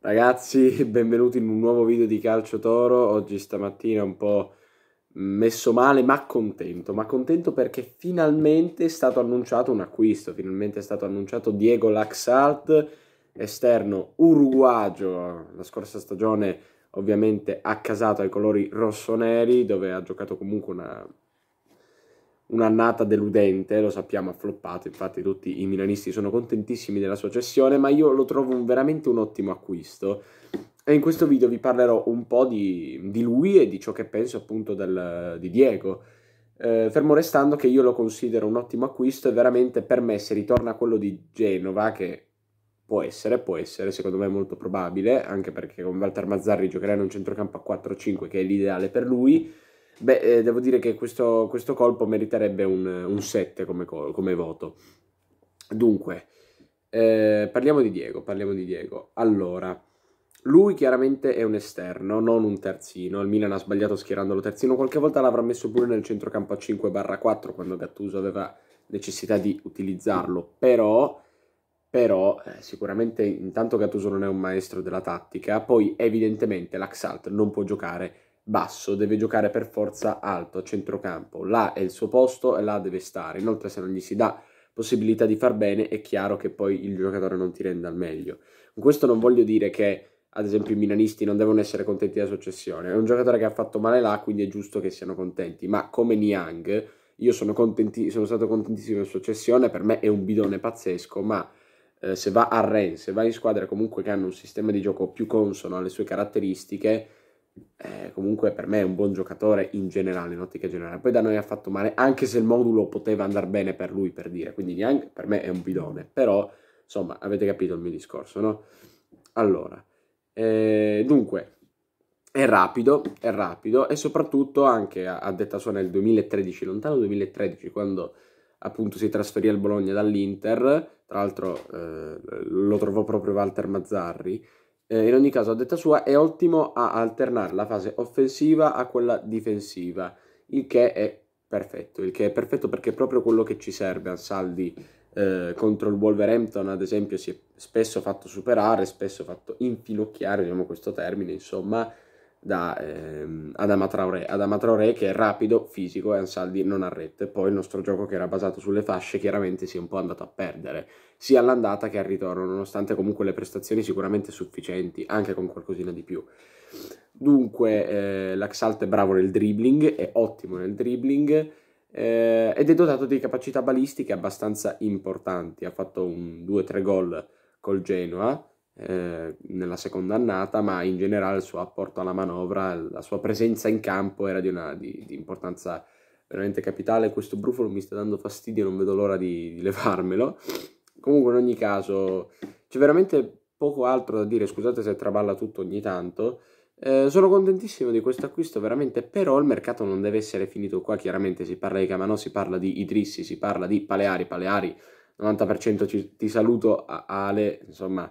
Ragazzi, benvenuti in un nuovo video di Calcio Toro. Oggi stamattina un po' messo male, ma contento. Ma contento perché finalmente è stato annunciato un acquisto. Finalmente è stato annunciato Diego Laxalt, esterno uruguagio. La scorsa stagione ovviamente accasato ai colori rossoneri, dove ha giocato comunque una un'annata deludente, lo sappiamo, ha floppato, infatti tutti i milanisti sono contentissimi della sua cessione, ma io lo trovo un, veramente un ottimo acquisto. E in questo video vi parlerò un po' di, di lui e di ciò che penso appunto del, di Diego. Eh, fermo restando che io lo considero un ottimo acquisto e veramente per me se ritorna a quello di Genova, che può essere, può essere, secondo me molto probabile, anche perché con Walter Mazzarri in un centrocampo a 4-5 che è l'ideale per lui, Beh, eh, devo dire che questo, questo colpo meriterebbe un, un 7 come, come, voto. Dunque, eh, parliamo di Diego, parliamo di Diego. Allora, lui chiaramente è un esterno, non un terzino. Il Milan ha sbagliato schierandolo terzino. Qualche volta l'avrà messo pure nel centrocampo a 5-4 quando Gattuso aveva necessità di utilizzarlo. Però, però eh, sicuramente intanto Gattuso non è un maestro della tattica. Poi evidentemente l'Axalt non può giocare basso, deve giocare per forza alto, a centrocampo. Là è il suo posto e là deve stare. Inoltre se non gli si dà possibilità di far bene è chiaro che poi il giocatore non ti renda al meglio. Con questo non voglio dire che ad esempio i milanisti non devono essere contenti della successione. È un giocatore che ha fatto male là, quindi è giusto che siano contenti. Ma come Niang, io sono, contenti, sono stato contentissimo della successione, per me è un bidone pazzesco, ma eh, se va a Ren, se va in squadre comunque che hanno un sistema di gioco più consono alle sue caratteristiche, eh, comunque per me è un buon giocatore in generale, in ottica generale. Poi da noi ha fatto male, anche se il modulo poteva andare bene per lui, per dire. Quindi neanche per me è un bidone. Però, insomma, avete capito il mio discorso, no? Allora, eh, dunque, è rapido, è rapido e soprattutto anche a, detta sua nel 2013, lontano 2013, quando appunto si trasferì al Bologna dall'Inter, tra l'altro eh, lo trovò proprio Walter Mazzarri, eh, in ogni caso, a detta sua, è ottimo a alternare la fase offensiva a quella difensiva, il che è perfetto, il che è perfetto perché è proprio quello che ci serve. Ansaldi eh, contro il Wolverhampton, ad esempio, si è spesso fatto superare, spesso fatto infilocchiare, diciamo questo termine, insomma, da ehm, Adama Traoré. Adama Traoré che è rapido, fisico e Ansaldi non ha rete. Poi il nostro gioco che era basato sulle fasce chiaramente si è un po' andato a perdere, sia all'andata che al ritorno, nonostante comunque le prestazioni sicuramente sufficienti, anche con qualcosina di più. Dunque eh, l'Axalt è bravo nel dribbling, è ottimo nel dribbling eh, ed è dotato di capacità balistiche abbastanza importanti. Ha fatto un 2-3 gol col Genoa, eh, nella seconda annata, ma in generale il suo apporto alla manovra, la sua presenza in campo era di, una, di, di importanza veramente capitale. Questo brufolo mi sta dando fastidio, non vedo l'ora di, di levarmelo. Comunque, in ogni caso, c'è veramente poco altro da dire. Scusate se traballa tutto ogni tanto. Eh, sono contentissimo di questo acquisto, veramente, però il mercato non deve essere finito qua, chiaramente si parla di Camanò, si parla di Idrissi, si parla di Paleari, Paleari, 90% ci, ti saluto Ale, insomma,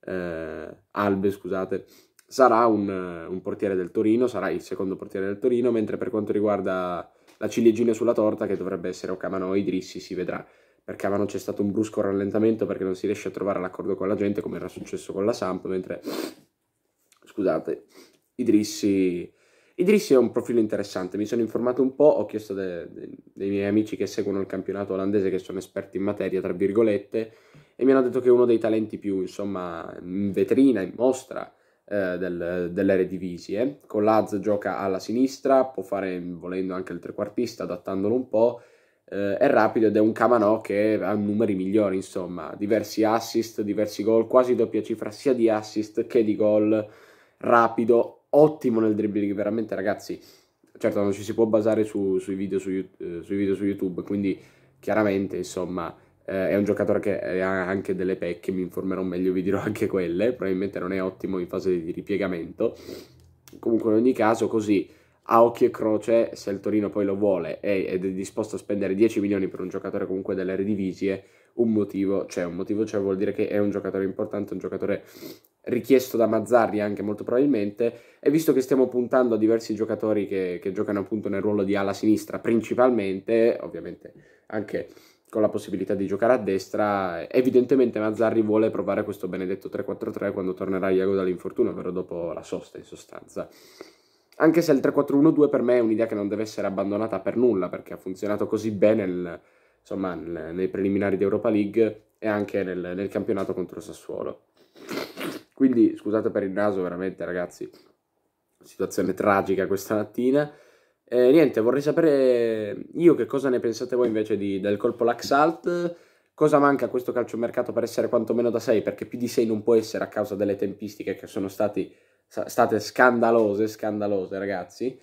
eh, Albe, scusate, sarà un, eh, un, portiere del Torino, sarà il secondo portiere del Torino, mentre per quanto riguarda la ciliegina sulla torta, che dovrebbe essere Okamano Idrissi, si vedrà. Per Camano c'è stato un brusco rallentamento perché non si riesce a trovare l'accordo con la gente, come era successo con la Samp, mentre, scusate, Idrissi Idrissi è un profilo interessante, mi sono informato un po', ho chiesto de, de, dei miei amici che seguono il campionato olandese, che sono esperti in materia, tra virgolette, e mi hanno detto che è uno dei talenti più, insomma, in vetrina, in mostra eh, del, dell'Eredivisie. Eh, con Laz gioca alla sinistra, può fare volendo anche il trequartista, adattandolo un po', eh, è rapido ed è un Camanò che ha numeri migliori, insomma, diversi assist, diversi gol, quasi doppia cifra sia di assist che di gol, rapido, ottimo nel dribbling, veramente ragazzi, certo non ci si può basare su, sui, video su, eh, sui, video su, YouTube, quindi chiaramente insomma eh, è un giocatore che eh, ha anche delle pecche, mi informerò meglio, vi dirò anche quelle, probabilmente non è ottimo in fase di ripiegamento, comunque in ogni caso così a occhio e croce, se il Torino poi lo vuole ed è disposto a spendere 10 milioni per un giocatore comunque delle Redivisie, un motivo c'è, cioè un motivo c'è cioè vuol dire che è un giocatore importante, un giocatore richiesto da Mazzarri anche molto probabilmente, e visto che stiamo puntando a diversi giocatori che, che giocano appunto nel ruolo di ala sinistra principalmente, ovviamente anche con la possibilità di giocare a destra, evidentemente Mazzarri vuole provare questo benedetto 3-4-3 quando tornerà Iago dall'infortunio, ovvero dopo la sosta in sostanza. Anche se il 3-4-1-2 per me è un'idea che non deve essere abbandonata per nulla, perché ha funzionato così bene nel, insomma, nel, nei preliminari di Europa League e anche nel, nel campionato contro Sassuolo. Quindi scusate per il naso, veramente ragazzi, situazione tragica questa mattina. Eh, niente, vorrei sapere io che cosa ne pensate voi invece di, del colpo Laxalt. Cosa manca a questo calciomercato per essere quantomeno da 6? Perché più di 6 non può essere a causa delle tempistiche che sono stati state scandalose, scandalose ragazzi,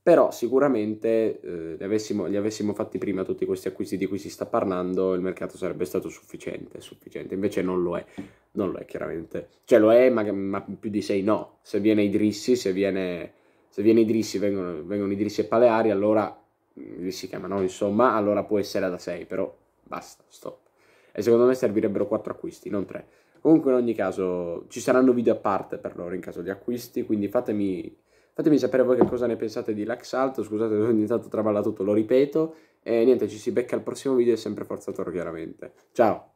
però sicuramente eh, li, avessimo, li, avessimo, fatti prima tutti questi acquisti di cui si sta parlando, il mercato sarebbe stato sufficiente, sufficiente. invece non lo è, non lo è chiaramente, cioè lo è ma, ma più di sei no, se viene Idrissi, se viene, se viene Idrissi, vengono, vengono Idrissi e Paleari, allora mm, si chiamano insomma, allora può essere da 6, però basta, stop. E secondo me servirebbero 4 acquisti, non 3. Comunque in ogni caso ci saranno video a parte per loro in caso di acquisti, quindi fatemi, fatemi sapere voi che cosa ne pensate di Laxalt, scusate se ogni tanto traballa tutto, lo ripeto, e niente, ci si becca al prossimo video e sempre forzatore, chiaramente. Ciao!